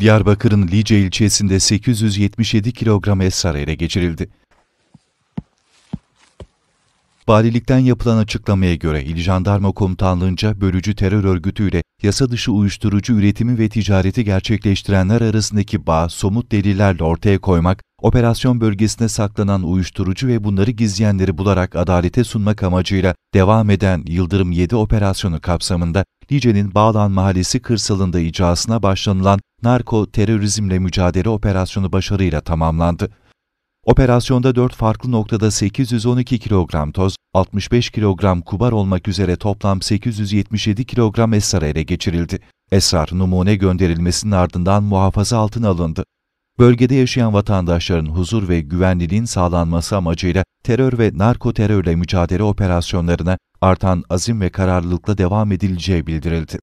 Diyarbakır'ın Lice ilçesinde 877 kilogram esrar ele geçirildi. Valilikten yapılan açıklamaya göre İl Jandarma Komutanlığı'nca bölücü terör örgütüyle yasa dışı uyuşturucu üretimi ve ticareti gerçekleştirenler arasındaki bağ somut delillerle ortaya koymak operasyon bölgesine saklanan uyuşturucu ve bunları gizleyenleri bularak adalete sunmak amacıyla devam eden Yıldırım 7 operasyonu kapsamında Lice'nin Bağlan Mahallesi kırsalında icrasına başlanılan narko terörizmle mücadele operasyonu başarıyla tamamlandı. Operasyonda 4 farklı noktada 812 kilogram toz, 65 kilogram kubar olmak üzere toplam 877 kilogram esrar ele geçirildi. Esrar numune gönderilmesinin ardından muhafaza altına alındı bölgede yaşayan vatandaşların huzur ve güvenliliğin sağlanması amacıyla terör ve narko terörle mücadele operasyonlarına artan azim ve kararlılıkla devam edileceği bildirildi.